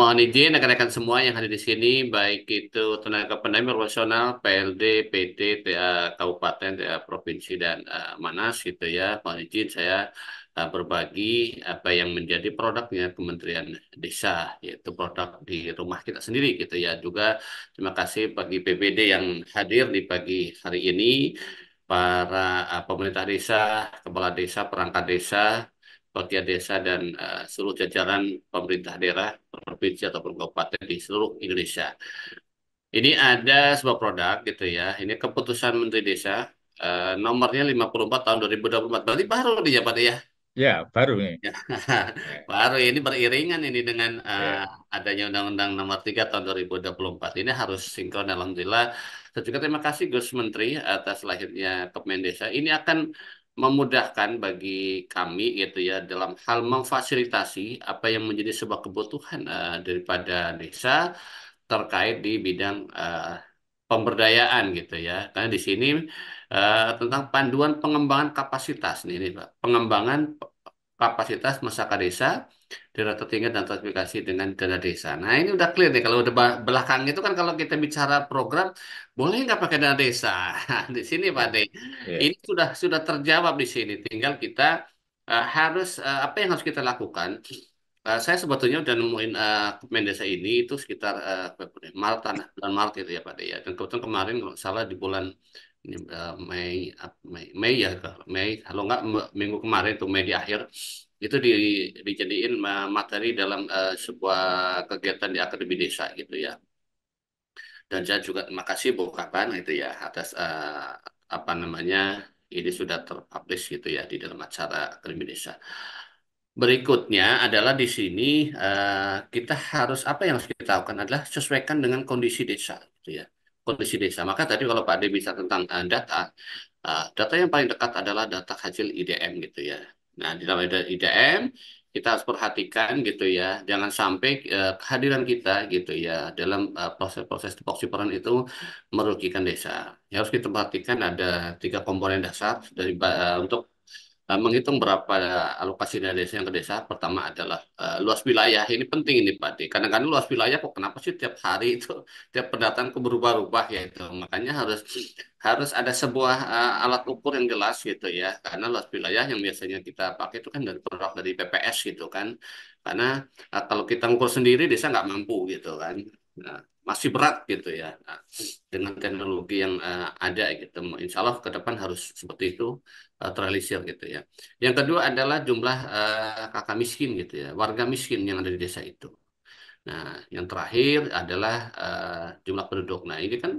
mohon izin rekan-rekan semua yang hadir di sini, baik itu tenaga pendamping profesional, PLD, PT, TA Kabupaten, TA Provinsi, dan uh, Manas gitu ya. Mohon izin saya uh, berbagi apa yang menjadi produknya Kementerian Desa, yaitu produk di rumah kita sendiri gitu ya. Juga terima kasih bagi PPD yang hadir di pagi hari ini, para uh, pemerintah desa, kepala desa, perangkat desa, bagian desa dan uh, seluruh jajaran pemerintah daerah provinsi ataupun kabupaten di seluruh Indonesia. Ini ada sebuah produk gitu ya. Ini keputusan Menteri Desa uh, nomornya 54 tahun 2024. Berarti baru di ya ya. Ya, baru nih. Ya. baru ini beriringan ini dengan uh, ya. adanya Undang-Undang Nomor 3 tahun 2024. Ini harus sinkron alhamdulillah. Dan juga terima kasih Gus Menteri atas lahirnya Desa. Ini akan memudahkan bagi kami gitu ya dalam hal memfasilitasi apa yang menjadi sebuah kebutuhan uh, daripada desa terkait di bidang uh, pemberdayaan gitu ya. Karena di sini uh, tentang panduan pengembangan kapasitas nih, nih Pak. Pengembangan kapasitas masyarakat desa, daerah tertinggal dan transmigrasi dengan dana desa. Nah ini udah clear nih kalau udah belakang itu kan kalau kita bicara program boleh nggak pakai dana desa di sini Pak ya. De. Yeah. Ini sudah sudah terjawab di sini. Tinggal kita uh, harus uh, apa yang harus kita lakukan. Uh, saya sebetulnya udah nemuin uh, desa ini itu sekitar uh, Maret, bulan Maret itu ya Pak De ya. Dan kebetulan kemarin kalau salah di bulan Eh, Mei Mei, Mei ya Mei kalau nggak minggu kemarin itu Mei di akhir itu di, dijadiin materi dalam uh, sebuah kegiatan di akademi desa gitu ya dan saya juga terima kasih Bu Kapan itu ya atas uh, apa namanya ini sudah terpublish gitu ya di dalam acara akademi desa. Berikutnya adalah di sini uh, kita harus apa yang harus kita lakukan adalah sesuaikan dengan kondisi desa gitu ya kondisi desa. Maka tadi kalau Pak D bisa tentang uh, data, uh, data yang paling dekat adalah data hasil IDM gitu ya. Nah, di dalam IDM kita harus perhatikan gitu ya, jangan sampai uh, kehadiran kita gitu ya dalam proses proses-proses tupoksi peran itu merugikan desa. Ya harus kita perhatikan ada tiga komponen dasar dari uh, untuk Eh, menghitung berapa alokasi dari desa yang ke desa pertama adalah uh, luas wilayah ini penting ini Pak karena Kadang-kadang luas wilayah kok kenapa sih tiap hari itu tiap pendataan kok berubah-ubah ya itu. Makanya harus harus ada sebuah uh, alat ukur yang jelas gitu ya. Karena luas wilayah yang biasanya kita pakai itu kan dari produk dari PPS gitu kan. Karena uh, kalau kita ukur sendiri desa nggak mampu gitu kan. Nah, masih berat gitu ya nah, dengan teknologi yang uh, ada gitu. Insya Allah ke depan harus seperti itu uh, terrealisir gitu ya. Yang kedua adalah jumlah uh, kakak miskin gitu ya, warga miskin yang ada di desa itu. Nah, yang terakhir adalah uh, jumlah penduduk. Nah, ini kan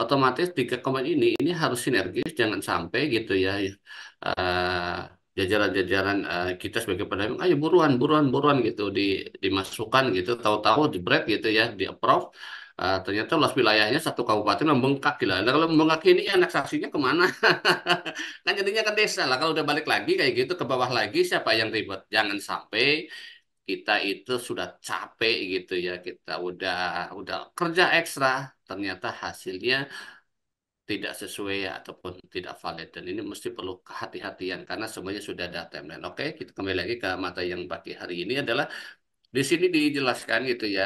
otomatis tiga komen ini ini harus sinergis, jangan sampai gitu ya uh, jajaran-jajaran uh, kita sebagai pendamping, ayo buruan, buruan, buruan gitu di dimasukkan gitu, tahu-tahu di break gitu ya, di approve Uh, ternyata luas wilayahnya satu kabupaten membengkak gila. Nah, kalau membengkak ini anak saksinya kemana? Nah jadinya ke desa lah. Kalau udah balik lagi kayak gitu ke bawah lagi siapa yang ribet? Jangan sampai kita itu sudah capek gitu ya. Kita udah udah kerja ekstra, ternyata hasilnya tidak sesuai ataupun tidak valid dan ini mesti perlu kehati-hatian karena semuanya sudah ada timeline. Oke, kita kembali lagi ke mata yang pagi hari ini adalah di sini dijelaskan gitu ya,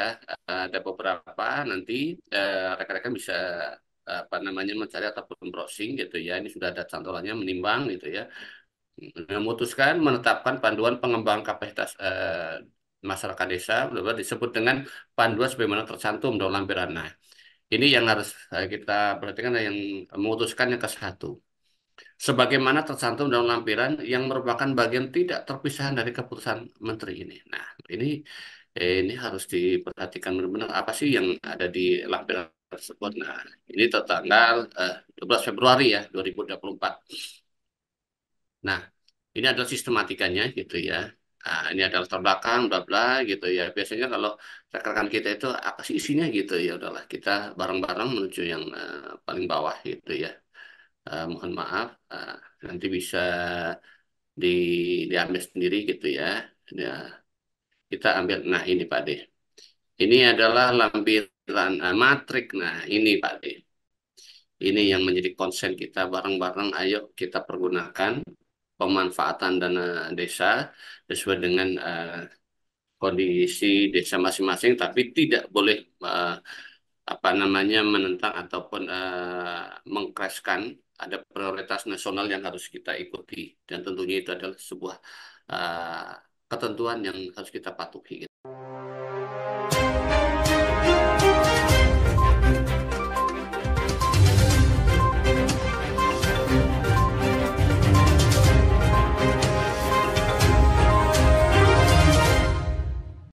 eh, ada beberapa nanti eh, rekan-rekan uh, bisa apa namanya mencari ataupun browsing gitu ya. Ini sudah ada cantolannya menimbang gitu ya. Memutuskan menetapkan panduan pengembang kapasitas uh, masyarakat desa disebut dengan panduan sebagaimana tercantum dalam lampiran. Nah, ini yang harus kita perhatikan yang memutuskan yang ke satu sebagaimana tercantum dalam lampiran yang merupakan bagian tidak terpisah dari keputusan menteri ini. Nah, ini eh, ini harus diperhatikan benar-benar apa sih yang ada di lampiran tersebut. Nah, ini tertanggal eh, 12 Februari ya 2024. Nah, ini adalah sistematikanya gitu ya. Nah, ini adalah terbelakang, bla bla gitu ya. Biasanya kalau rekan-rekan kita itu apa sih isinya gitu ya udahlah kita bareng-bareng menuju yang eh, paling bawah gitu ya uh, mohon maaf uh, nanti bisa di diambil sendiri gitu ya. Ya kita ambil nah ini Pak de Ini adalah lampiran uh, matrik. Nah ini Pak de Ini yang menjadi konsen kita bareng-bareng. Ayo kita pergunakan pemanfaatan dana desa sesuai dengan uh, kondisi desa masing-masing, tapi tidak boleh uh, apa namanya menentang ataupun uh, mengkreskan ada prioritas nasional yang harus kita ikuti dan tentunya itu adalah sebuah uh, ketentuan yang harus kita patuhi.